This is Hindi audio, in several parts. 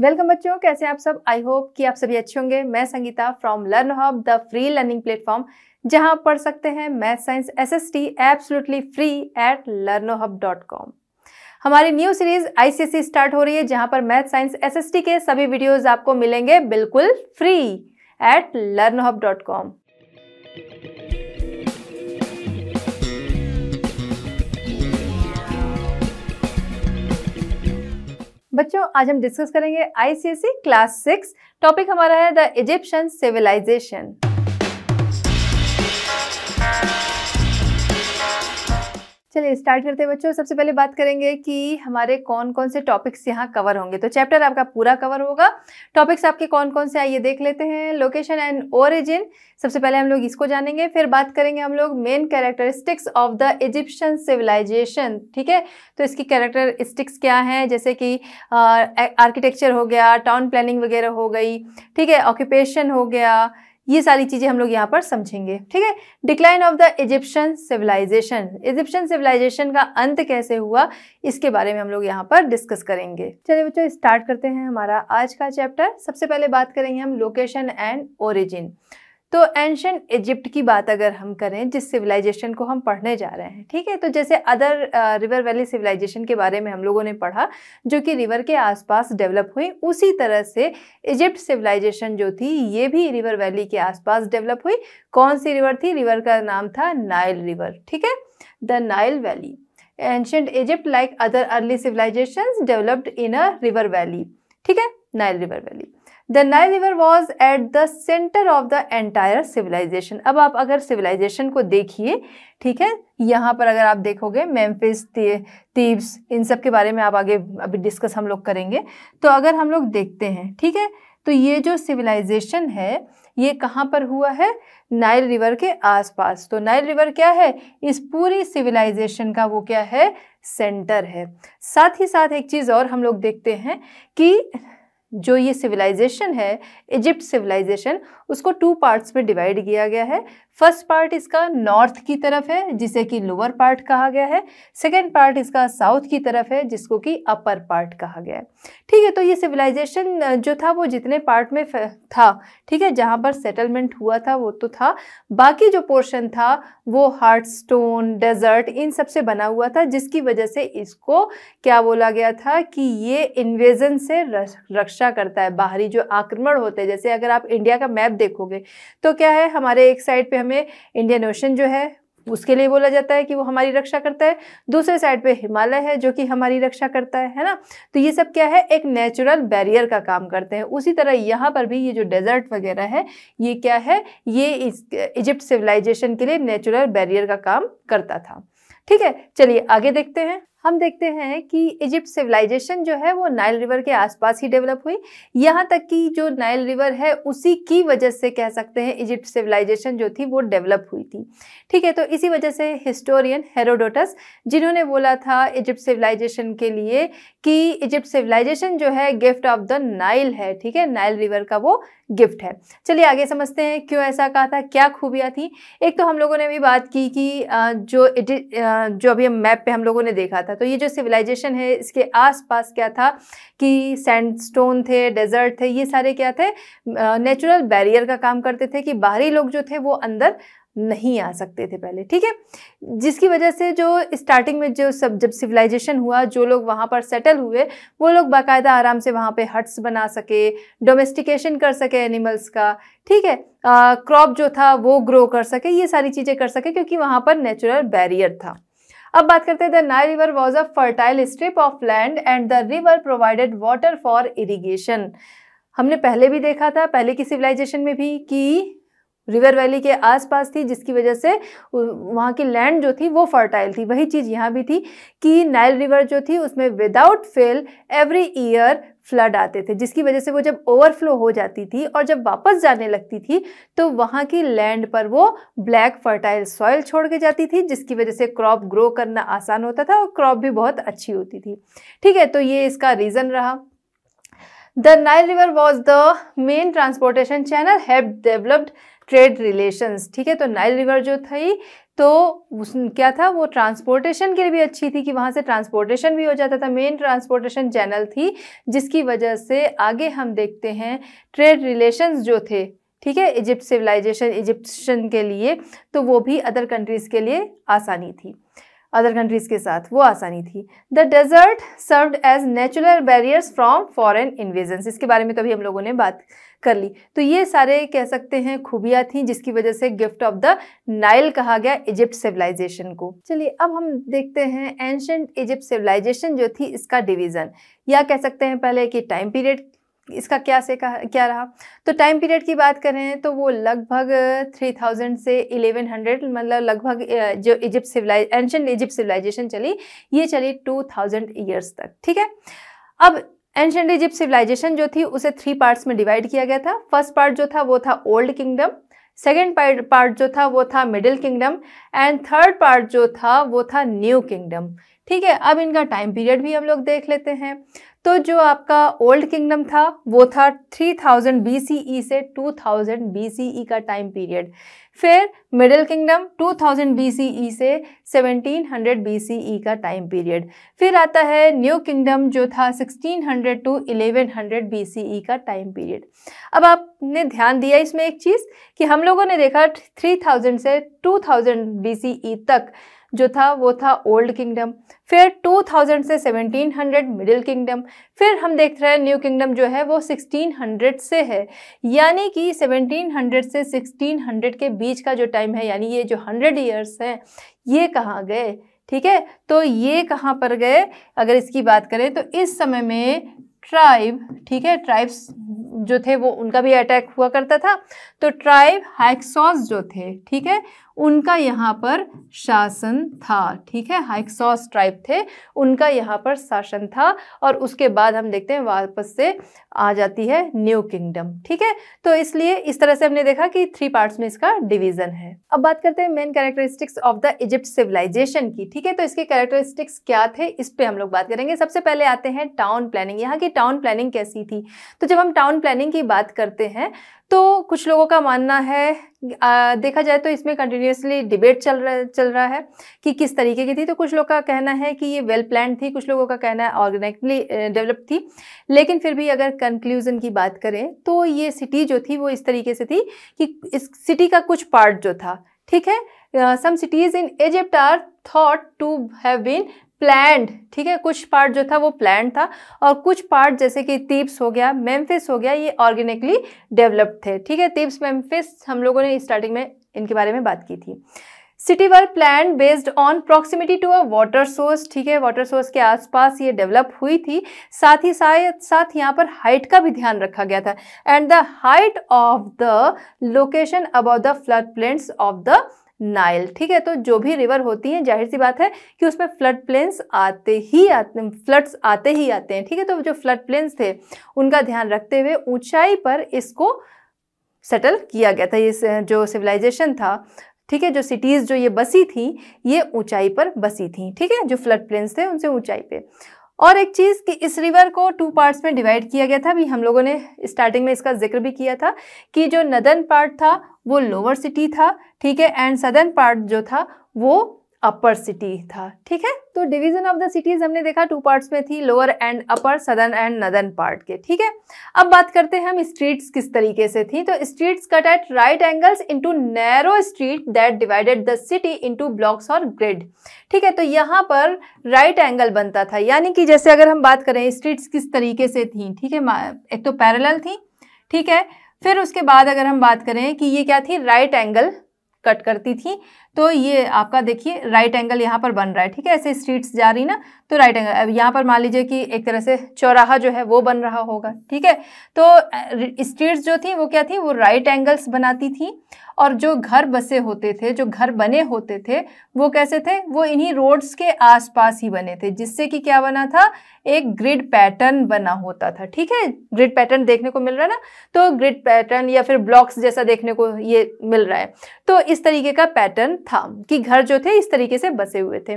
वेलकम बच्चों कैसे आप सब आई होप कि आप सभी अच्छे होंगे मैं Sangeeta from learn hub the free learning platform जहां आप पढ़ सकते हैं math science S S T absolutely free at learno hub dot com हमारी न्यू सीरीज आईसीएससी स्टार्ट हो रही है जहां पर math science S S T के सभी वीडियोज आपको मिलेंगे बिल्कुल free at learn hub dot com बच्चों आज हम डिस्कस करेंगे आईसीएसई क्लास सिक्स टॉपिक हमारा है द इजिप्शियन सिविलाइजेशन चलिए स्टार्ट करते हैं बच्चों सबसे पहले बात करेंगे कि हमारे कौन कौन से टॉपिक्स यहाँ कवर होंगे तो चैप्टर आपका पूरा कवर होगा टॉपिक्स आपके कौन कौन से आइए देख लेते हैं लोकेशन एंड ओरिजिन सबसे पहले हम लोग इसको जानेंगे फिर बात करेंगे हम लोग main characteristics of the Egyptian civilisation ठीक है तो इसकी कैरेक्टरिस्टिक्स क्या हैं जैसे कि आर्किटेक्चर हो गया टाउन प्लानिंग वगैरह हो गई ठीक है ऑक्यूपेशन हो गया ये सारी चीज़ें हम लोग यहाँ पर समझेंगे ठीक है decline of the Egyptian civilization Egyptian civilization का अंत कैसे हुआ इसके बारे में हम लोग यहाँ पर डिस्कस करेंगे चलिए बच्चों स्टार्ट करते हैं हमारा आज का चैप्टर सबसे पहले बात करेंगे हम लोकेशन एंड ओरिजिन तो एंशंट इजिप्ट की बात अगर हम करें जिस सिविलाइजेशन को हम पढ़ने जा रहे हैं ठीक है तो जैसे अदर रिवर वैली सिविलाइजेशन के बारे में हम लोगों ने पढ़ा जो कि रिवर के आसपास डेवलप हुई उसी तरह से इजिप्ट सिविलाइजेशन जो थी ये भी रिवर वैली के आसपास डेवलप हुई कौन सी रिवर थी रिवर का नाम था नाइल रिवर ठीक है the Nile valley ancient Egypt like other early civilization developed in a river valley ठीक है Nile river valley the Nile river was at the centre of the entire civilization अब आप अगर सिविलाइजेशन को देखिए ठीक है यहाँ पर अगर आप देखोगे मेम्फिस तीब्स इन सब के बारे में आप आगे अभी डिस्कस हम लोग करेंगे तो अगर हम लोग देखते हैं ठीक है तो ये जो सिविलाइजेशन है ये कहाँ पर हुआ है नाइल रिवर के आसपास तो नाइल रिवर क्या है इस पूरी सिविलाइजेशन का वो क्या है सेंटर है साथ ही साथ एक चीज़ और हम लोग देखते हैं कि जो ये सिविलाइजेशन है इजिप्ट सिविलाइजेशन उसको टू पार्ट्स में डिवाइड किया गया है फर्स्ट पार्ट इसका नॉर्थ की तरफ है जिसे कि लोअर पार्ट कहा गया है सेकेंड पार्ट इसका साउथ की तरफ है जिसको कि अपर पार्ट कहा गया है ठीक है तो ये सिविलाइजेशन जो था वो जितने पार्ट में था ठीक है जहाँ पर सेटलमेंट हुआ था वो तो था बाकी जो पोर्शन था वो हार्ट स्टोन डेजर्ट इन सब से बना हुआ था जिसकी वजह से इसको क्या बोला गया था कि ये इन्वेजन से रक्षा करता है बाहरी जो आक्रमण होते हैं जैसे अगर आप इंडिया का मैप देखोगे तो क्या है हमारे एक साइड पे हमें इंडियन ओशन जो है उसके लिए बोला जाता है कि वो हमारी रक्षा करता है दूसरे साइड पे हिमालय है जो कि हमारी रक्षा करता है है ना तो ये सब क्या है एक नेचुरल बैरियर का काम करते हैं उसी तरह यहाँ पर भी ये जो डेजर्ट वगैरह है ये क्या है ये इजिप्ट सिविलाइजेशन के लिए नेचुरल बैरियर का काम करता था ठीक है चलिए आगे देखते हैं हम देखते हैं कि इजिप्ट सिविलाइजेशन जो है वो नाइल रिवर के आसपास ही डेवलप हुई यहाँ तक कि जो नाइल रिवर है उसी की वजह से कह सकते हैं इजिप्ट सिविलाइजेशन जो थी वो डेवलप हुई थी ठीक है तो इसी वजह से हिस्टोरियन हेरोडोटस जिन्होंने बोला था इजिप्ट सिविलाइजेशन के लिए कि इजिप्ट सिविलाइजेशन जो है गिफ्ट ऑफ द नाइल है ठीक है नाइल रिवर का वो गिफ्ट है चलिए आगे समझते हैं क्यों ऐसा कहा था क्या खूबियाँ थी एक तो हम लोगों ने भी बात की कि जो जो अभी मैप पे हम लोगों ने देखा था तो ये जो सिविलाइजेशन है इसके आसपास क्या था कि सैंडस्टोन थे डेजर्ट थे ये सारे क्या थे नेचुरल बैरियर का काम करते थे कि बाहरी लोग जो थे वो अंदर नहीं आ सकते थे पहले ठीक है जिसकी वजह से जो स्टार्टिंग में जो सब जब सिविलाइजेशन हुआ जो लोग वहाँ पर सेटल हुए वो लोग बाकायदा आराम से वहाँ पे हट्स बना सके डोमेस्टिकेशन कर सके एनिमल्स का ठीक है क्रॉप जो था वो ग्रो कर सके ये सारी चीज़ें कर सके क्योंकि वहाँ पर नेचुरल बैरियर था अब बात करते हैं the Nile river was a fertile strip of land and the river provided water for irrigation हमने पहले भी देखा था पहले की सिविलाइजेशन में भी कि रिवर वैली के आसपास थी जिसकी वजह से वहाँ की लैंड जो थी वो फर्टाइल थी वही चीज़ यहाँ भी थी कि नाइल रिवर जो थी उसमें without fail every year flood आते थे जिसकी वजह से वो जब ओवरफ्लो हो जाती थी और जब वापस जाने लगती थी तो वहाँ की लैंड पर वो ब्लैक फर्टाइल सॉइल छोड़ के जाती थी जिसकी वजह से क्रॉप ग्रो करना आसान होता था और क्रॉप भी बहुत अच्छी होती थी ठीक है तो ये इसका रीज़न रहा the Nile river was the main transportation channel have developed trade relations ठीक है तो नाइल रिवर जो थी तो उस क्या था वो ट्रांसपोर्टेशन के लिए भी अच्छी थी कि वहाँ से ट्रांसपोर्टेशन भी हो जाता था मेन ट्रांसपोर्टेशन चैनल थी जिसकी वजह से आगे हम देखते हैं ट्रेड रिलेशंस जो थे ठीक है इजिप्ट सिविलाइजेशन इजिप्शन के लिए तो वो भी अदर कंट्रीज़ के लिए आसानी थी अदर कंट्रीज के साथ वो आसानी थी the desert served as natural barriers from foreign invasion इसके बारे में तो अभी हम लोगों ने बात कर ली तो ये सारे कह सकते हैं खूबियाँ थी जिसकी वजह से गिफ्ट ऑफ द नाइल कहा गया इजिप्ट सिविलाइजेशन को चलिए अब हम देखते हैं एंशंट इजिप्ट सिविलाइजेशन जो थी इसका डिवीज़न या कह सकते हैं पहले कि टाइम पीरियड इसका क्या से कहा क्या रहा तो टाइम पीरियड की बात करें तो वो लगभग 3000 से 1100 मतलब लगभग जो Egypt civilize ancient Egypt civilization चली ये चली 2000 ईयर्स तक ठीक है अब एंशंट इजिप्ट सिविलाइजेशन जो थी उसे थ्री पार्ट्स में डिवाइड किया गया था फर्स्ट पार्ट जो था वो था ओल्ड किंगडम सेकेंड पार्ट जो था वो था middle kingdom and third part जो था वो था न्यू किंगडम ठीक है अब इनका टाइम पीरियड भी हम लोग देख लेते हैं तो जो आपका ओल्ड किंगडम था वो था 3000 ई e से 2000 ई e का टाइम पीरियड फिर मिडिल किंगडम 2000 बीसीई e से 1700 ई का टाइम पीरियड फिर आता है न्यू किंगडम जो था 1600 टू 1100 ई का टाइम पीरियड अब आपने ध्यान दिया इसमें एक चीज़ कि हम लोगों ने देखा 3000 से 2000 ई तक जो था वो था ओल्ड किंगडम फिर 2000 से 1700 मिडिल किंगडम फिर हम देख रहे हैं न्यू किंगडम जो है वो 1600 से है यानी कि 1700 से 1600 के बीच का जो टाइम है यानी ये जो 100 इयर्स हैं ये कहाँ गए ठीक है तो ये कहाँ पर गए अगर इसकी बात करें तो इस समय में ट्राइब ठीक है ट्राइब्स जो थे वो उनका भी अटैक हुआ करता था तो ट्राइब हाइक्सॉस जो थे ठीक है उनका यहाँ पर शासन था ठीक है हाइक्सॉस ट्राइब थे उनका यहाँ पर शासन था और उसके बाद हम देखते हैं वापस से आ जाती है न्यू किंगडम ठीक है तो इसलिए इस तरह से हमने देखा कि थ्री पार्ट्स में इसका डिवीजन है अब बात करते हैं main characteristics of the Egypt civilization की ठीक है तो इसके कैरेक्टरिस्टिक्स क्या थे इस पर हम लोग बात करेंगे सबसे पहले आते हैं टाउन प्लानिंग यहाँ की टाउन प्लानिंग कैसी थी तो जब हम टाउन प्लानिंग की बात करते हैं तो कुछ लोगों का मानना है आ, देखा जाए तो इसमें कंटिन्यूसली डिबेट चल रहा चल रहा है कि किस तरीके की थी तो कुछ लोग का कहना है कि ये वेल प्लान थी कुछ लोगों का कहना है ऑर्गेनिकली डेवलप थी लेकिन फिर भी अगर कंक्लूजन की बात करें तो ये सिटी जो थी वो इस तरीके से थी कि इस सिटी का कुछ पार्ट जो था ठीक है some cities in Egypt are thought to have been planned ठीक है कुछ पार्ट जो था वो प्लैंड था और कुछ पार्ट जैसे कि तीप्स हो गया मेम्फिस हो गया ये ऑर्गेनिकली डेवलप्ड थे ठीक है तीप्स मेम्फिस हम लोगों ने स्टार्टिंग में इनके बारे में बात की थी city were plan based on proximity to a water source ठीक है वाटर सोर्स के आसपास ये डेवलप हुई थी साथ ही साथ साथ यहाँ पर हाइट का भी ध्यान रखा गया था and the height of the location about the flood plains of the Nile ठीक है तो जो भी रिवर होती हैं जाहिर सी बात है कि उसमें फ्लड प्लेन्स आते ही आते फ्लड्स आते ही आते हैं ठीक है तो जो फ्लड प्लेन्स थे उनका ध्यान रखते हुए ऊंचाई पर इसको सेटल किया गया था ये जो सिविलाइजेशन था ठीक है जो सिटीज़ जो ये बसी थी ये ऊंचाई पर बसी थी ठीक है जो फ्लड प्लेन्स थे उनसे ऊंचाई पे और एक चीज़ कि इस रिवर को टू पार्ट्स में डिवाइड किया गया था अभी हम लोगों ने स्टार्टिंग में इसका जिक्र भी किया था कि जो नदन पार्ट था वो लोअर सिटी था ठीक है एंड सदर्न पार्ट जो था वो अपर सिटी था ठीक है तो डिवीजन ऑफ द सिटीज हमने देखा टू पार्ट्स में थी lower and upper southern and northern part के ठीक है अब बात करते हैं हम स्ट्रीट्स किस तरीके से थी तो streets cut at right angles into narrow street that divided the city into blocks और ग्रिड ठीक है तो यहाँ पर राइट right एंगल बनता था यानी कि जैसे अगर हम बात करें स्ट्रीट्स किस तरीके से थी ठीक है एक तो पैरल थी ठीक है फिर उसके बाद अगर हम बात करें कि ये क्या थी राइट right एंगल कट करती थी तो ये आपका देखिए राइट एंगल यहाँ पर बन रहा है ठीक है ऐसे स्ट्रीट्स जा रही ना तो राइट एंगल अब यहाँ पर मान लीजिए कि एक तरह से चौराहा जो है वो बन रहा होगा ठीक है तो स्ट्रीट्स जो थी वो क्या थी वो राइट एंगल्स बनाती थी और जो घर बसे होते थे जो घर बने होते थे वो कैसे थे वो इन्हीं रोड्स के आसपास ही बने थे जिससे कि क्या बना था एक ग्रिड पैटर्न बना होता था ठीक है ग्रिड पैटर्न देखने को मिल रहा है ना तो ग्रिड पैटर्न या फिर ब्लॉक्स जैसा देखने को ये मिल रहा है तो इस तरीके का पैटर्न था कि घर जो थे इस तरीके से बसे हुए थे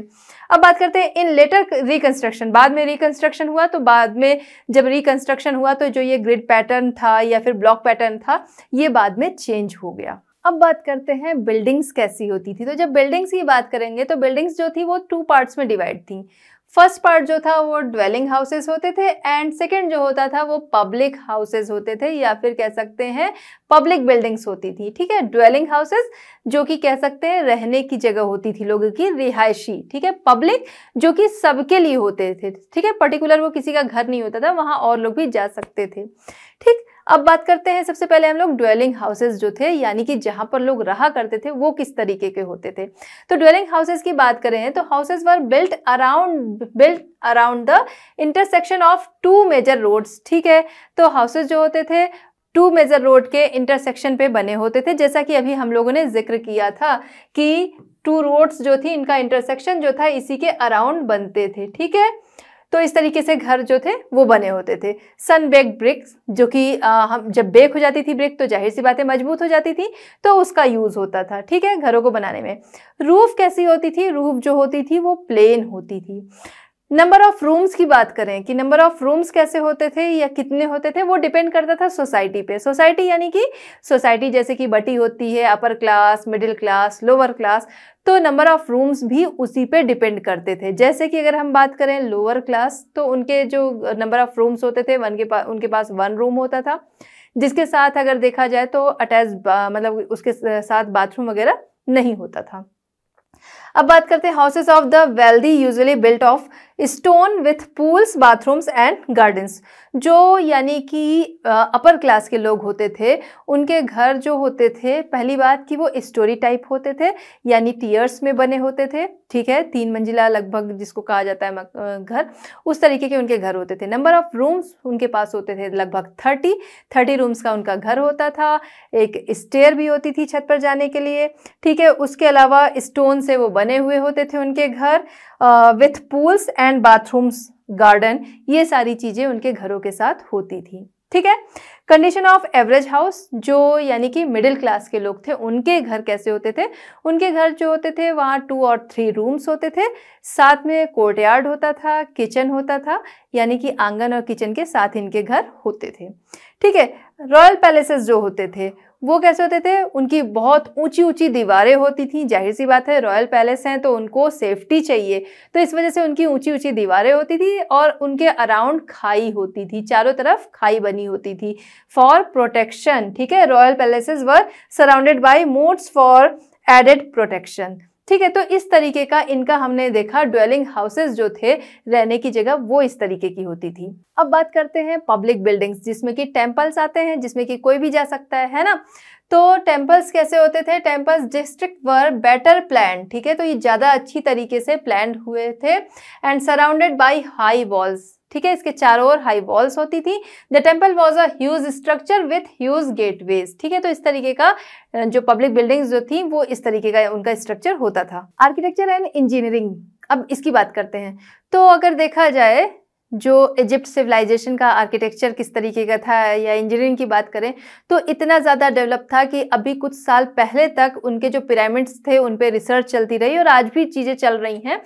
अब बात करते हैं इन लेटर रिकंस्ट्रक्शन बाद में रिकंस्ट्रक्शन हुआ तो बाद में जब रिकंस्ट्रक्शन हुआ तो जो ये ग्रिड पैटर्न था या फिर ब्लॉक पैटर्न था ये बाद में चेंज हो गया अब बात करते हैं बिल्डिंग्स कैसी होती थी तो जब बिल्डिंग्स की बात करेंगे तो बिल्डिंग्स जो थी वो टू पार्ट्स में डिवाइड थी फर्स्ट पार्ट जो था वो ड्वेलिंग हाउसेस होते थे एंड सेकंड जो होता था वो पब्लिक हाउसेस होते थे या फिर कह सकते हैं पब्लिक बिल्डिंग्स होती थी ठीक है ड्वेलिंग हाउसेस जो कि कह सकते हैं रहने की जगह होती थी लोगों की रिहायशी ठीक है पब्लिक जो कि सबके लिए होते थे ठीक है पर्टिकुलर वो किसी का घर नहीं होता था वहाँ और लोग भी जा सकते थे ठीक अब बात करते हैं सबसे पहले हम लोग ड्वेलिंग हाउसेज जो थे यानी कि जहाँ पर लोग रहा करते थे वो किस तरीके के होते थे तो ड्वेलिंग हाउसेज की बात करें तो houses were built around built around the intersection of two major roads ठीक है तो हाउसेज जो होते थे टू मेजर रोड के इंटरसेक्शन पे बने होते थे जैसा कि अभी हम लोगों ने जिक्र किया था कि टू रोड्स जो थी इनका इंटरसेक्शन जो था इसी के अराउंड बनते थे ठीक है तो इस तरीके से घर जो थे वो बने होते थे सन बेक ब्रिक्स जो कि हम जब बेक हो जाती थी ब्रिक तो जाहिर सी बातें मजबूत हो जाती थी तो उसका यूज़ होता था ठीक है घरों को बनाने में रूफ़ कैसी होती थी रूफ़ जो होती थी वो प्लेन होती थी नंबर ऑफ रूम्स की बात करें कि नंबर ऑफ रूम्स कैसे होते थे या कितने होते थे वो डिपेंड करता था सोसाइटी पे सोसाइटी यानी कि सोसाइटी जैसे कि बटी होती है upper class middle class lower class तो नंबर ऑफ़ रूम्स भी उसी पे डिपेंड करते थे जैसे कि अगर हम बात करें लोअर क्लास तो उनके जो नंबर ऑफ़ रूम्स होते थे वन के पास उनके पास वन रूम होता था जिसके साथ अगर देखा जाए तो अटैच मतलब उसके साथ बाथरूम वगैरह नहीं होता था अब बात करते हैं houses of the wealthy usually built of stone with pools bathrooms and gardens जो यानी कि अपर क्लास के लोग होते थे उनके घर जो होते थे पहली बात कि वो स्टोरी टाइप होते थे यानी टीयर्स में बने होते थे ठीक है तीन मंजिला लगभग जिसको कहा जाता है घर उस तरीके के उनके घर होते थे नंबर ऑफ़ रूम्स उनके पास होते थे लगभग थर्टी थर्टी रूम्स का उनका घर होता था एक स्टेयर भी होती थी छत पर जाने के लिए ठीक है उसके अलावा स्टोन से वो बने हुए होते थे उनके घर with pools and bathrooms garden ये सारी चीज़ें उनके घरों के साथ होती थी ठीक है कंडीशन ऑफ एवरेज हाउस जो यानी कि मिडिल क्लास के लोग थे उनके घर कैसे होते थे उनके घर जो होते थे वहाँ टू और थ्री रूम्स होते थे साथ में कोर्ट यार्ड होता था किचन होता था यानी कि आंगन और किचन के साथ इनके घर होते थे ठीक है रॉयल पैलेसेस जो होते थे वो कैसे होते थे उनकी बहुत ऊंची ऊंची दीवारें होती थी जाहिर सी बात है रॉयल पैलेस हैं तो उनको सेफ्टी चाहिए तो इस वजह से उनकी ऊंची ऊंची दीवारें होती थी और उनके अराउंड खाई होती थी चारों तरफ खाई बनी होती थी फॉर प्रोटेक्शन ठीक है royal palaces were surrounded by moats for added protection ठीक है तो इस तरीके का इनका हमने देखा ड्वेलिंग हाउसेस जो थे रहने की जगह वो इस तरीके की होती थी अब बात करते हैं पब्लिक बिल्डिंग्स जिसमें कि टेम्पल्स आते हैं जिसमें कि कोई भी जा सकता है है ना तो टेम्पल्स कैसे होते थे temples district were better plan ठीक है तो ये ज़्यादा अच्छी तरीके से प्लान हुए थे and surrounded by high walls ठीक है इसके चारों ओर हाई वॉल्स होती थी the temple was a huge structure with huge gateways ठीक है तो इस तरीके का जो पब्लिक बिल्डिंग्स जो थी वो इस तरीके का उनका स्ट्रक्चर होता था आर्किटेक्चर एंड इंजीनियरिंग अब इसकी बात करते हैं तो अगर देखा जाए जो इजिप्ट सिविलाइजेशन का आर्किटेक्चर किस तरीके का था या इंजीनियरिंग की बात करें तो इतना ज़्यादा डेवलप था कि अभी कुछ साल पहले तक उनके जो पिरामिड्स थे उन पर रिसर्च चलती रही और आज भी चीज़ें चल रही हैं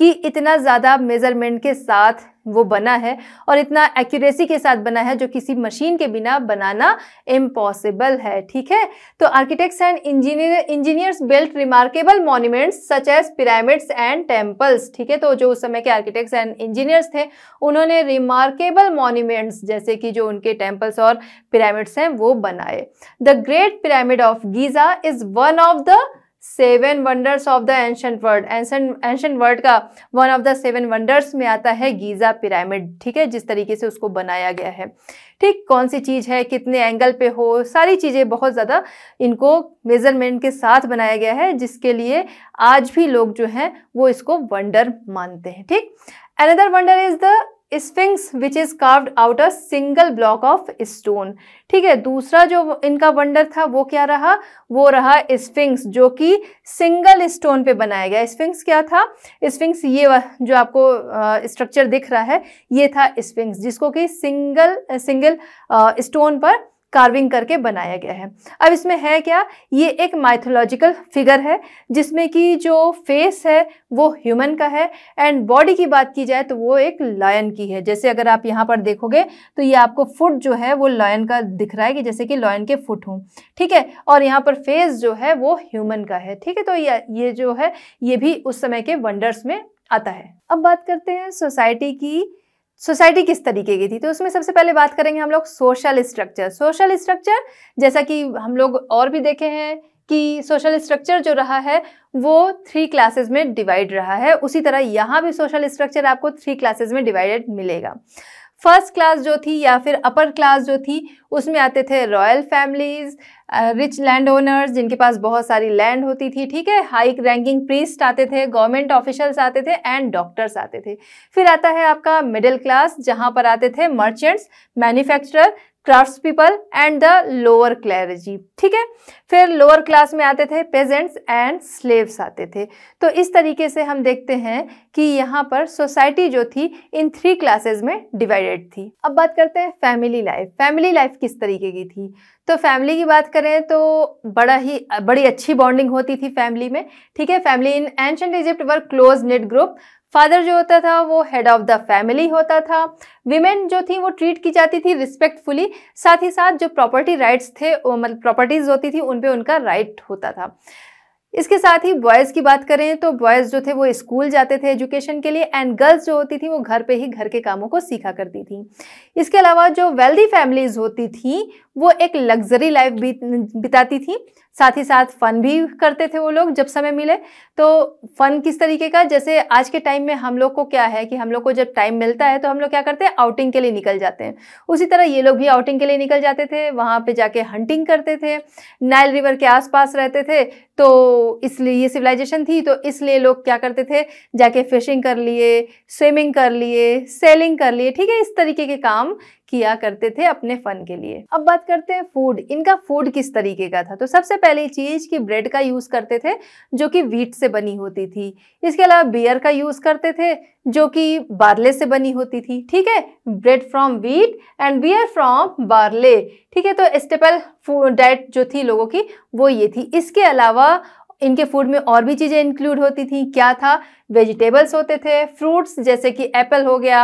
कि इतना ज़्यादा मेज़रमेंट के साथ वो बना है और इतना एक्यूरेसी के साथ बना है जो किसी मशीन के बिना बनाना इम्पॉसिबल है ठीक है तो architects and engineer engineers built remarkable monuments such as pyramids and temples ठीक है तो जो उस समय के आर्किटेक्ट्स एंड इंजीनियर्स थे उन्होंने रिमार्केबल मॉन्यूमेंट्स जैसे कि जो उनके टेम्पल्स और पिरामिड्स हैं वो बनाए the great pyramid of Giza is one of the seven wonders of the ancient world ancient world का one of the seven wonders में आता है गीज़ा पिरामिड ठीक है जिस तरीके से उसको बनाया गया है ठीक कौन सी चीज़ है कितने एंगल पे हो सारी चीज़ें बहुत ज़्यादा इनको मेज़रमेंट के साथ बनाया गया है जिसके लिए आज भी लोग जो हैं वो इसको वंडर मानते हैं ठीक another wonder is the sphinx which is carved out a single block of stone ठीक है दूसरा जो इनका वंडर था वो क्या रहा वो रहा स्फिंक्स जो कि सिंगल स्टोन पे बनाया गया स्फिंक्स क्या था स्फिंक्स ये जो आपको स्ट्रक्चर दिख रहा है ये था स्फिंक्स जिसको कि सिंगल सिंगल स्टोन पर कार्विंग करके बनाया गया है अब इसमें है क्या ये एक माइथोलॉजिकल फिगर है जिसमें कि जो फेस है वो ह्यूमन का है एंड बॉडी की बात की जाए तो वो एक लॉयन की है जैसे अगर आप यहाँ पर देखोगे तो ये आपको फुट जो है वो लॉयन का दिख रहा है कि जैसे कि लॉयन के फुट हों ठीक है और यहाँ पर फेस जो है वो ह्यूमन का है ठीक है तो ये जो है ये भी उस समय के वंडर्स में आता है अब बात करते हैं सोसाइटी की सोसाइटी किस तरीके की थी तो उसमें सबसे पहले बात करेंगे हम लोग सोशल स्ट्रक्चर सोशल स्ट्रक्चर जैसा कि हम लोग और भी देखे हैं कि सोशल स्ट्रक्चर जो रहा है वो थ्री क्लासेस में डिवाइड रहा है उसी तरह यहाँ भी सोशल स्ट्रक्चर आपको थ्री क्लासेस में डिवाइडेड मिलेगा फर्स्ट क्लास जो थी या फिर अपर क्लास जो थी उसमें आते थे royal families rich land owners जिनके पास बहुत सारी लैंड होती थी ठीक है हाई रैंकिंग प्रीस्ट आते थे गवर्नमेंट ऑफिशल्स आते थे एंड डॉक्टर्स आते थे फिर आता है आपका मिडिल क्लास जहाँ पर आते थे merchants manufacturer craft people and the lower clergy ठीक है फिर लोअर क्लास में आते थे पेजेंट्स एंड स्लेव्स आते थे तो इस तरीके से हम देखते हैं कि यहाँ पर सोसाइटी जो थी इन थ्री क्लासेस में डिवाइडेड थी अब बात करते हैं फैमिली लाइफ फैमिली लाइफ किस तरीके की थी तो फैमिली की बात करें तो बड़ा ही बड़ी अच्छी बॉन्डिंग होती थी फैमिली में ठीक है family in ancient Egypt were close knit group father जो होता था वो हेड ऑफ द फैमिली होता था विमेन जो थी वो ट्रीट की जाती थी रिस्पेक्टफुली साथ ही साथ जो प्रॉपर्टी राइट्स थे मतलब प्रॉपर्टीज़ होती थी उन पे उनका राइट होता था इसके साथ ही बॉयज़ की बात करें तो बॉयज़ जो थे वो स्कूल जाते थे एजुकेशन के लिए एंड गर्ल्स जो होती थी वो घर पे ही घर के कामों को सीखा करती थी इसके अलावा जो वेल्दी फैमिलीज़ होती थी वो एक लग्जरी लाइफ बिताती थी साथ ही साथ फ़न भी करते थे वो लोग जब समय मिले तो फ़न किस तरीके का जैसे आज के टाइम में हम लोग को क्या है कि हम लोग को जब टाइम मिलता है तो हम लोग क्या करते हैं आउटिंग के लिए निकल जाते हैं उसी तरह ये लोग भी आउटिंग के लिए निकल जाते थे वहाँ पे जाके हंटिंग करते थे नाइल रिवर के आसपास रहते थे तो इसलिए ये सिविलाइजेशन थी तो इसलिए लोग क्या करते थे जाके फिशिंग कर लिए स्विमिंग कर लिए सेलिंग कर लिए ठीक है इस तरीके के काम किया करते थे अपने फन के लिए अब बात करते हैं फूड इनका फूड किस तरीके का था तो सबसे पहली चीज कि ब्रेड का यूज करते थे जो कि वीट से बनी होती थी इसके अलावा बियर का यूज करते थे जो कि बार्ले से बनी होती थी ठीक है bread from wheat and beer from barley ठीक है तो स्टेपल डाइट जो थी लोगों की वो ये थी इसके अलावा इनके फूड में और भी चीज़ें इंक्लूड होती थी क्या था वेजिटेबल्स होते थे फ्रूट्स जैसे कि एप्पल हो गया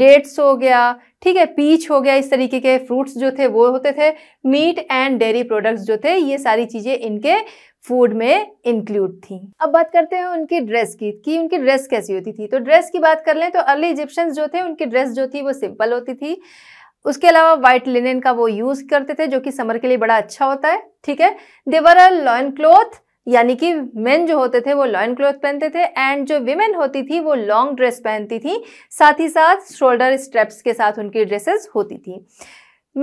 डेट्स हो गया ठीक है पीच हो गया इस तरीके के फ्रूट्स जो थे वो होते थे मीट एंड डेयरी प्रोडक्ट्स जो थे ये सारी चीज़ें इनके फूड में इंक्लूड थी अब बात करते हैं उनकी ड्रेस की कि उनकी ड्रेस कैसी होती थी तो ड्रेस की बात कर लें तो अर्ली इजिप्शियंस जो थे उनकी ड्रेस जो थी वो सिंपल होती थी उसके अलावा व्हाइट लिनन का वो यूज़ करते थे जो कि समर के लिए बड़ा अच्छा होता है ठीक है देवर अ लॉयन क्लोथ यानी कि मेन जो होते थे वो लॉइन क्लोथ पहनते थे एंड जो विमेन होती थी वो लॉन्ग ड्रेस पहनती थी साथ ही साथ शोल्डर स्ट्रेप्स के साथ उनकी ड्रेसेस होती थी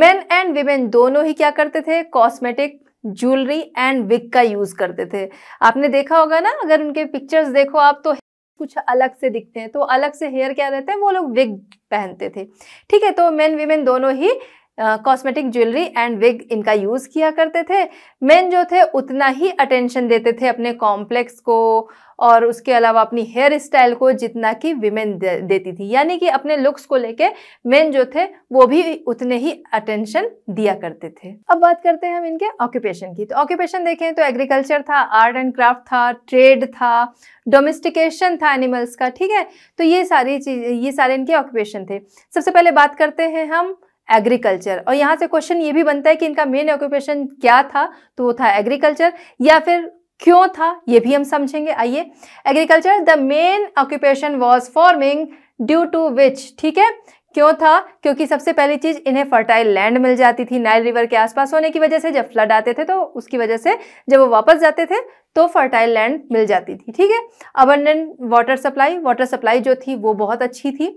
मेन एंड विमेन दोनों ही क्या करते थे कॉस्मेटिक ज्वेलरी एंड विग का यूज़ करते थे आपने देखा होगा ना अगर उनके पिक्चर्स देखो आप तो कुछ अलग से दिखते हैं तो अलग से हेयर क्या रहते हैं वो लोग विग पहनते थे ठीक है तो मेन विमेन दोनों ही कॉस्मेटिक ज्वेलरी एंड विग इनका यूज़ किया करते थे मेन जो थे उतना ही अटेंशन देते थे अपने कॉम्प्लेक्स को और उसके अलावा अपनी हेयर स्टाइल को जितना कि विमेन दे, देती थी यानी कि अपने लुक्स को लेके मेन जो थे वो भी उतने ही अटेंशन दिया करते थे अब बात करते हैं हम इनके ऑक्यूपेशन की तो ऑक्यूपेशन देखें तो एग्रीकल्चर था आर्ट एंड क्राफ्ट था ट्रेड था डोमेस्टिकेशन था एनिमल्स का ठीक है तो ये सारी चीज ये सारे इनके ऑक्यूपेशन थे सबसे पहले बात करते हैं हम एग्रीकल्चर और यहाँ से क्वेश्चन ये भी बनता है कि इनका मेन ऑक्यूपेशन क्या था तो वो था एग्रीकल्चर या फिर क्यों था ये भी हम समझेंगे आइए agriculture the main occupation was farming due to which ठीक है क्यों था क्योंकि सबसे पहली चीज़ इन्हें फर्टाइल लैंड मिल जाती थी नाइल रिवर के आसपास होने की वजह से जब फ्लड आते थे तो उसकी वजह से जब वो वापस जाते थे तो फर्टाइल लैंड मिल जाती थी ठीक है abundant water supply water supply जो थी वो बहुत अच्छी थी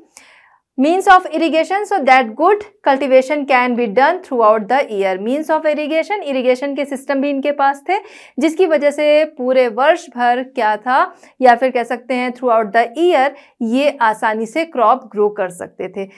means of irrigation so that good cultivation can be done throughout the year means of irrigation irrigation के system भी इनके पास थे जिसकी वजह से पूरे वर्ष भर क्या था या फिर कह सकते हैं throughout the year ये आसानी से crop grow कर सकते थे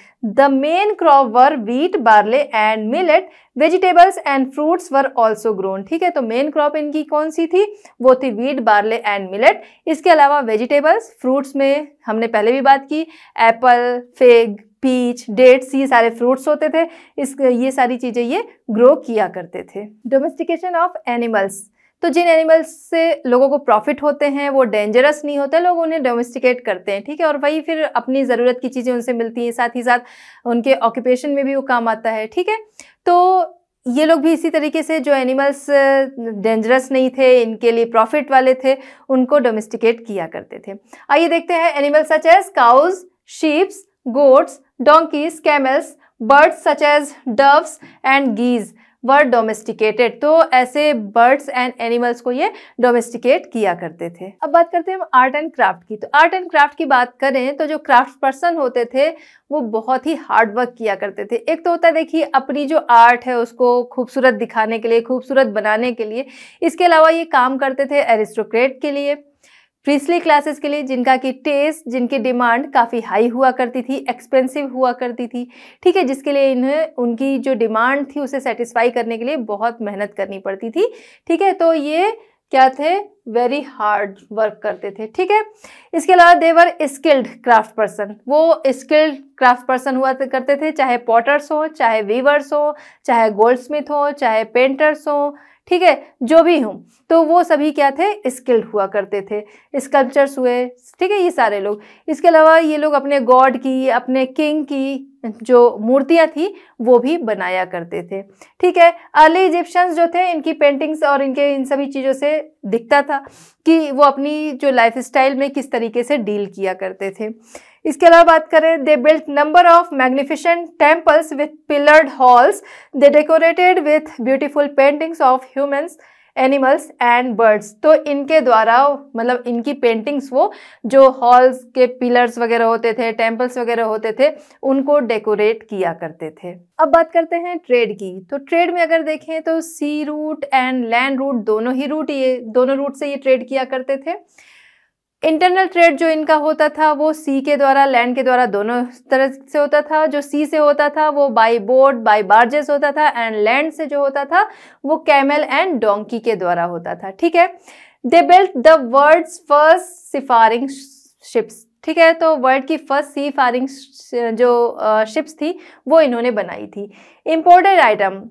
the main crop were wheat barley and millet vegetables and fruits were also grown ठीक है तो मेन क्रॉप इनकी कौन सी थी वो थी वीट बार्ले एंड मिलेट इसके अलावा वेजिटेबल्स फ्रूट्स में हमने पहले भी बात की एप्पल फेग पीच डेट्स ये सारे फ्रूट्स होते थे इस ये सारी चीज़ें ये ग्रो किया करते थे डोमेस्टिकेशन ऑफ एनिमल्स तो जिन एनिमल्स से लोगों को प्रॉफिट होते हैं वो डेंजरस नहीं होते लोग उन्हें डोमेस्टिकेट करते हैं ठीक है और वही फिर अपनी ज़रूरत की चीज़ें उनसे मिलती हैं साथ ही साथ उनके ऑक्यूपेशन में भी वो काम आता है ठीक है तो ये लोग भी इसी तरीके से जो एनिमल्स डेंजरस नहीं थे इनके लिए प्रॉफिट वाले थे उनको डोमेस्टिकेट किया करते थे आइए देखते हैं animals such as cows sheeps goats donkeys camels birds such as doves and geese were domesticated तो ऐसे बर्ड्स एंड एनिमल्स को ये डोमेस्टिकेट किया करते थे अब बात करते हैं हम आर्ट एंड क्राफ्ट की तो आर्ट एंड क्राफ्ट की बात करें तो जो क्राफ्ट पर्सन होते थे वो बहुत ही हार्ड वर्क किया करते थे एक तो होता है देखिए अपनी जो आर्ट है उसको खूबसूरत दिखाने के लिए खूबसूरत बनाने के लिए इसके अलावा ये काम करते थे एरिस्टोक्रेट के लिए प्रीसली क्लासेस के लिए जिनका कि टेस्ट जिनकी डिमांड काफ़ी हाई हुआ करती थी एक्सपेंसिव हुआ करती थी ठीक है जिसके लिए इन्हें उनकी जो डिमांड थी उसे सेटिस्फाई करने के लिए बहुत मेहनत करनी पड़ती थी ठीक है तो ये क्या थे वेरी हार्ड वर्क करते थे ठीक है इसके अलावा देवर स्किल्ड क्राफ्ट पर्सन वो स्किल्ड क्राफ्ट पर्सन हुआ करते थे चाहे पॉटर्स हो चाहे वीवर्स हो चाहे गोल्ड स्मिथ हो चाहे पेंटर्स हो ठीक है जो भी हूँ तो वो सभी क्या थे स्किल्ड हुआ करते थे स्कल्पचर्स हुए ठीक है ये सारे लोग इसके अलावा ये लोग अपने गॉड की अपने किंग की जो मूर्तियाँ थी वो भी बनाया करते थे ठीक है अर्ली इजिप्शियंस जो थे इनकी पेंटिंग्स और इनके इन सभी चीज़ों से दिखता था कि वो अपनी जो लाइफ में किस तरीके से डील किया करते थे इसके अलावा बात करें they built number of magnificent temples with pillared halls they decorated with beautiful paintings of humans animals and birds तो इनके द्वारा मतलब इनकी पेंटिंग्स वो जो हॉल्स के पिलर्स वगैरह होते थे टेम्पल्स वगैरह होते थे उनको डेकोरेट किया करते थे अब बात करते हैं ट्रेड की तो ट्रेड में अगर देखें तो sea route and land route दोनों ही रूट ये दोनों रूट से ये ट्रेड किया करते थे इंटरनल ट्रेड जो इनका होता था वो सी के द्वारा लैंड के द्वारा दोनों तरह से होता था जो सी से होता था वो बाई बोट बाई बार्जेस होता था एंड लैंड से जो होता था वो कैमल एंड डोंकी के द्वारा होता था ठीक है they built the world's first seafaring ships ठीक है तो वर्ल्ड की फर्स्ट सी फारिंग जो शिप्स थी वो इन्होंने बनाई थी इम्पोर्टेड आइटम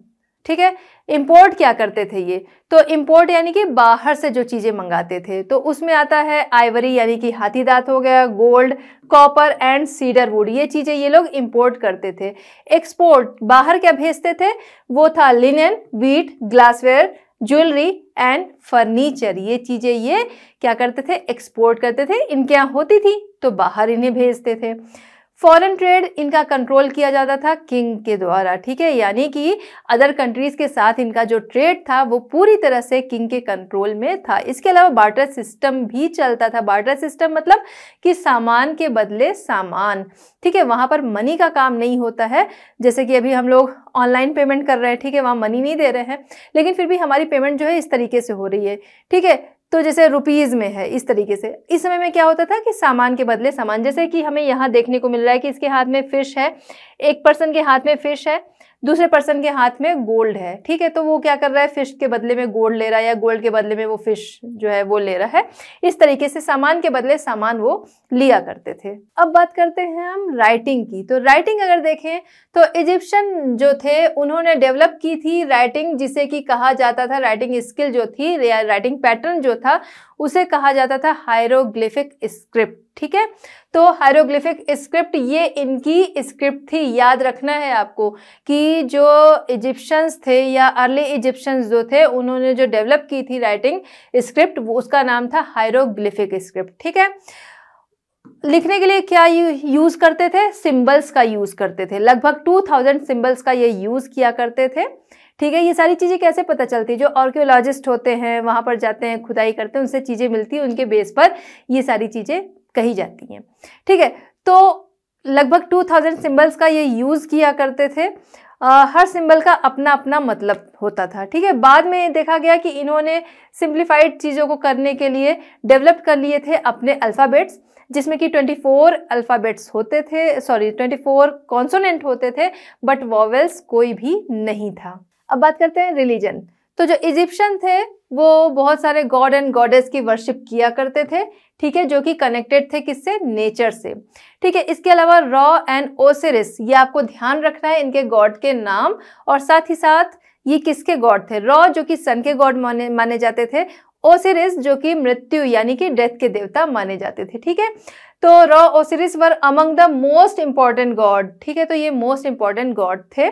ठीक है इम्पोर्ट क्या करते थे ये तो इम्पोर्ट यानी कि बाहर से जो चीज़ें मंगाते थे तो उसमें आता है आइवरी यानी कि हाथी दांत हो गया gold copper and cedar wood ये चीज़ें ये लोग इम्पोर्ट करते थे एक्सपोर्ट बाहर क्या भेजते थे वो था linen wheat glassware jewellery and furniture ये चीज़ें ये क्या करते थे एक्सपोर्ट करते थे इनके यहाँ होती थी तो बाहर इन्हें भेजते थे फॉरेन ट्रेड इनका कंट्रोल किया जाता था किंग के द्वारा ठीक है यानी कि अदर कंट्रीज़ के साथ इनका जो ट्रेड था वो पूरी तरह से किंग के कंट्रोल में था इसके अलावा बार्टर सिस्टम भी चलता था बार्टर सिस्टम मतलब कि सामान के बदले सामान ठीक है वहाँ पर मनी का काम नहीं होता है जैसे कि अभी हम लोग ऑनलाइन पेमेंट कर रहे हैं ठीक है वहाँ मनी नहीं दे रहे हैं लेकिन फिर भी हमारी पेमेंट जो है इस तरीके से हो रही है ठीक है तो जैसे रुपीज़ में है इस तरीके से इस समय में क्या होता था कि सामान के बदले सामान जैसे कि हमें यहाँ देखने को मिल रहा है कि इसके हाथ में फ़िश है एक पर्सन के हाथ में फ़िश है दूसरे पर्सन के हाथ में गोल्ड है ठीक है तो वो क्या कर रहा है फिश के बदले में गोल्ड ले रहा है या गोल्ड के बदले में वो फिश जो है वो ले रहा है इस तरीके से सामान के बदले सामान वो लिया करते थे अब बात करते हैं हम राइटिंग की तो राइटिंग अगर देखें तो इजिप्शियन जो थे उन्होंने डेवलप की थी राइटिंग जिसे कि कहा जाता था राइटिंग स्किल जो थी राइटिंग पैटर्न जो था उसे कहा जाता था हायरोग्लिफिक स्क्रिप्ट ठीक है तो हायरोग्लिफिक स्क्रिप्ट ये इनकी स्क्रिप्ट थी याद रखना है आपको कि जो इजिप्शियंस थे या अर्ली इजिप्शियंस जो थे उन्होंने जो डेवलप की थी राइटिंग स्क्रिप्ट उसका नाम था हायरोग्लिफिक स्क्रिप्ट ठीक है लिखने के लिए क्या यूज़ करते थे सिंबल्स का यूज़ करते थे लगभग 2000 सिंबल्स का ये यूज़ किया करते थे ठीक है ये सारी चीज़ें कैसे पता चलती है जो आर्क्योलॉजिस्ट होते हैं वहाँ पर जाते हैं खुदाई करते हैं उनसे चीज़ें मिलती हैं उनके बेस पर ये सारी चीज़ें कही जाती हैं ठीक है तो लगभग 2000 सिंबल्स का ये यूज़ किया करते थे आ, हर सिंबल का अपना अपना मतलब होता था ठीक है बाद में देखा गया कि इन्होंने सिंप्लीफाइड चीज़ों को करने के लिए डेवलप कर लिए थे अपने अल्फ़ाबेट्स जिसमें कि 24 अल्फ़ाबेट्स होते थे सॉरी 24 कॉन्सोनेंट होते थे बट वॉवेल्स कोई भी नहीं था अब बात करते हैं रिलीजन तो जो इजिप्शियन थे वो बहुत सारे गॉड एंड गॉडेस की वर्शिप किया करते थे ठीक है जो कि कनेक्टेड थे किससे नेचर से ठीक है इसके अलावा रॉ एंड ओसेरिस ये आपको ध्यान रखना है इनके गॉड के नाम और साथ ही साथ ये किसके गॉड थे रॉ जो कि सन के गॉड माने माने जाते थे ओसेरिस जो कि मृत्यु यानी कि डेथ के देवता माने जाते थे ठीक है तो Ra Osiris were among the most important god ठीक है तो ये मोस्ट इम्पॉर्टेंट गॉड थे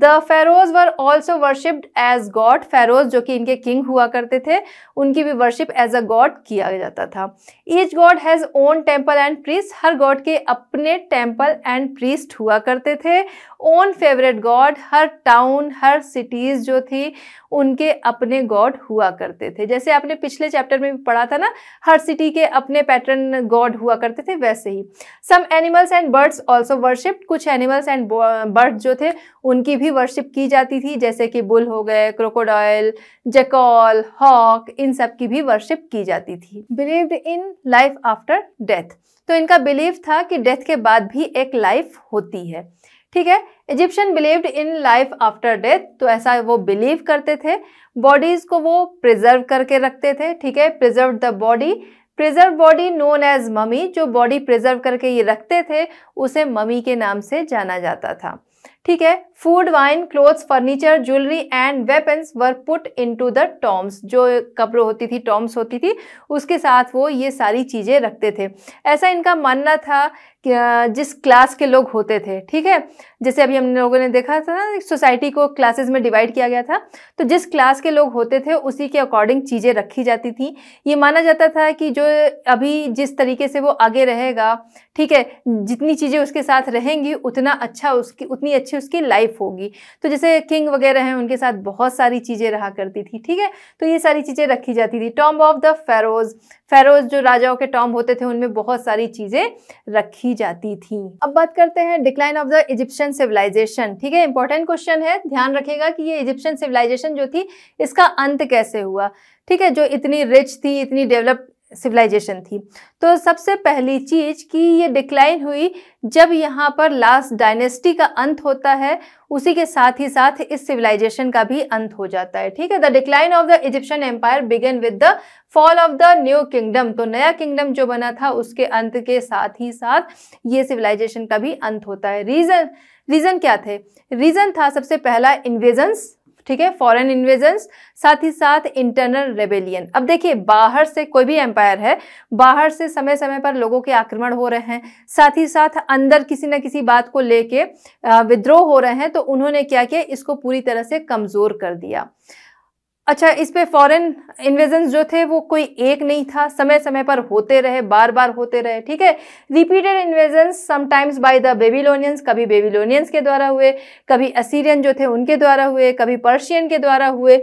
the pharaohs were also worshipped as god pharaohs जो कि इनके किंग हुआ करते थे उनकी भी वर्शिप एज अ गॉड किया जाता था each god has own temple and priest हर गॉड के अपने टेम्पल एंड प्रीस्ट हुआ करते थे ओन फेवरेट गॉड हर टाउन हर सिटीज़ जो थी उनके अपने गॉड हुआ करते थे जैसे आपने पिछले चैप्टर में भी पढ़ा था ना हर सिटी के अपने पैटर्न गॉड हुआ कर करते थे वैसे ही some animals and birds also worship कुछ एनिमल्स एंड बर्ड्स जो थे उनकी भी वर्शिप की जाती थी जैसे कि बुल हो गए क्रोकोडाइल जकॉल हॉक इन सब की भी वर्शिप की जाती थी believed in life after death तो इनका बिलीव था कि डेथ के बाद भी एक लाइफ होती है ठीक है Egyptian believed in life after death तो ऐसा वो बिलीव करते थे बॉडीज़ को वो प्रिजर्व करके रखते थे ठीक है preserve the body preserve body known as mummy जो बॉडी प्रिजर्व करके ये रखते थे उसे ममी के नाम से जाना जाता था ठीक है food wine clothes furniture jewellery and weapons were put into the tombs जो कब्र होती थी टॉम्स होती थी उसके साथ वो ये सारी चीज़ें रखते थे ऐसा इनका मानना था जिस क्लास के लोग होते थे ठीक है जैसे अभी हम लोगों ने देखा था ना सोसाइटी को क्लासेस में डिवाइड किया गया था तो जिस क्लास के लोग होते थे उसी के अकॉर्डिंग चीज़ें रखी जाती थी ये माना जाता था कि जो अभी जिस तरीके से वो आगे रहेगा ठीक है जितनी चीज़ें उसके साथ रहेंगी उतना अच्छा उसकी उतनी अच्छी उसकी लाइफ होगी तो जैसे किंग वगैरह हैं उनके साथ बहुत सारी चीज़ें रहा करती थी ठीक है तो ये सारी चीज़ें रखी जाती थी tomb of the pharaohs pharaohs जो राजाओं के टॉम होते थे उनमें बहुत सारी चीज़ें रखी जाती थी अब बात करते हैं decline of the Egyptian civilisation ठीक है इंपॉर्टेंट क्वेश्चन है ध्यान रखेगा कि ये इजिप्शियन सिविलाइजेशन जो थी इसका अंत कैसे हुआ ठीक है जो इतनी रिच थी इतनी डेवलप सिविलाइजेशन थी तो सबसे पहली चीज़ कि ये डिक्लाइन हुई जब यहाँ पर लास्ट डायनेस्टी का अंत होता है उसी के साथ ही साथ इस सिविलाइजेशन का भी अंत हो जाता है ठीक है the decline of the Egyptian empire began with the fall of the new kingdom तो नया किंगडम जो बना था उसके अंत के साथ ही साथ ये सिविलाइजेशन का भी अंत होता है रीज़न रीज़न क्या थे रीज़न था सबसे पहला इन्वेजन्स ठीक है फॉरेन इन्वेजन्स साथ ही साथ इंटरनल रेबेलियन अब देखिए बाहर से कोई भी एम्पायर है बाहर से समय समय पर लोगों के आक्रमण हो रहे हैं साथ ही साथ अंदर किसी न किसी बात को लेके विद्रोह हो रहे हैं तो उन्होंने क्या किया इसको पूरी तरह से कमज़ोर कर दिया अच्छा इस पे फॉरेन इन्वेजन जो थे वो कोई एक नहीं था समय समय पर होते रहे बार बार होते रहे ठीक है repeated invasion sometimes by the Babylonians कभी बेबीलोनियंस के द्वारा हुए कभी असीरियन जो थे उनके द्वारा हुए कभी पर्शियन के द्वारा हुए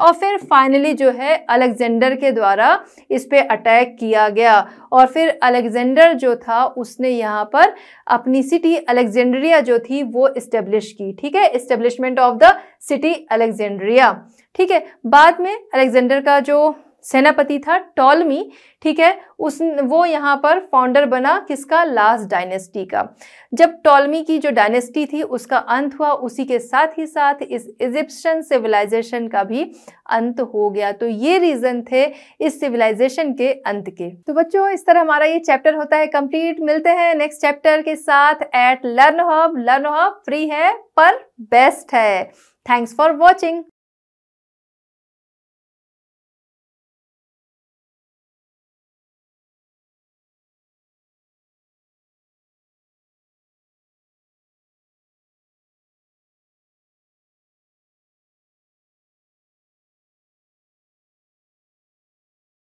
और फिर फाइनली जो है अलेक्जेंडर के द्वारा इस पर अटैक किया गया और फिर अलेक्जेंडर जो था उसने यहाँ पर अपनी सिटी अलेक्जेंड्रिया जो थी वो इस्टेब्लिश की ठीक है establishment of the city Alexandria ठीक है बाद में अलेक्जेंडर का जो सेनापति था टॉलमी ठीक है उस वो यहाँ पर फाउंडर बना किसका लास्ट डायनेस्टी का जब टॉलमी की जो डायनेस्टी थी उसका अंत हुआ उसी के साथ ही साथ इस इजिप्शियन सिविलाइजेशन का भी अंत हो गया तो ये रीज़न थे इस सिविलाइजेशन के अंत के तो बच्चों इस तरह हमारा ये चैप्टर होता है कंप्लीट मिलते हैं नेक्स्ट चैप्टर के साथ at learn hub learn hub free है पर बेस्ट है थैंक्स फॉर वॉचिंग